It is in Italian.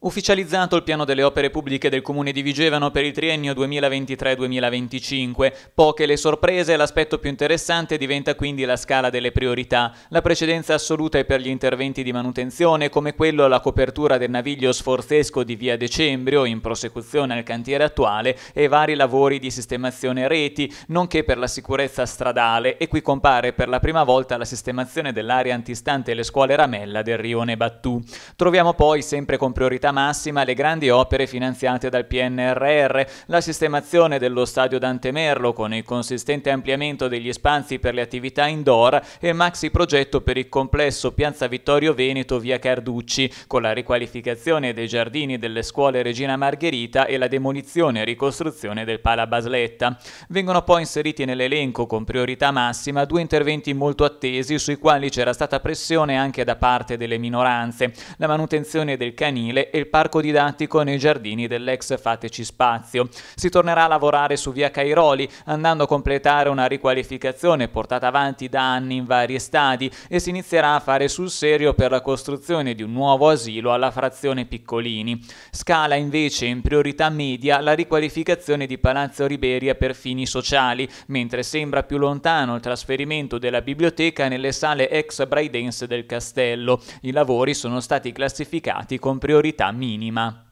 Ufficializzato il piano delle opere pubbliche del comune di Vigevano per il triennio 2023-2025, poche le sorprese, l'aspetto più interessante diventa quindi la scala delle priorità. La precedenza assoluta è per gli interventi di manutenzione, come quello alla copertura del naviglio sforzesco di via Decembrio, in prosecuzione al cantiere attuale, e vari lavori di sistemazione reti, nonché per la sicurezza stradale, e qui compare per la prima volta la sistemazione dell'area antistante le scuole Ramella del rione Battù. Troviamo poi, sempre con priorità priorità massima le grandi opere finanziate dal PNRR, la sistemazione dello stadio Dante Merlo con il consistente ampliamento degli spazi per le attività indoor e il maxi progetto per il complesso Piazza Vittorio Veneto via Carducci, con la riqualificazione dei giardini delle scuole Regina Margherita e la demolizione e ricostruzione del Pala Basletta. Vengono poi inseriti nell'elenco con priorità massima due interventi molto attesi sui quali c'era stata pressione anche da parte delle minoranze, la manutenzione del canile e il parco didattico nei giardini dell'ex Fateci Spazio. Si tornerà a lavorare su via Cairoli, andando a completare una riqualificazione portata avanti da anni in vari stadi e si inizierà a fare sul serio per la costruzione di un nuovo asilo alla frazione Piccolini. Scala invece in priorità media la riqualificazione di Palazzo Riberia per fini sociali, mentre sembra più lontano il trasferimento della biblioteca nelle sale ex braidense del castello. I lavori sono stati classificati con priorità minima.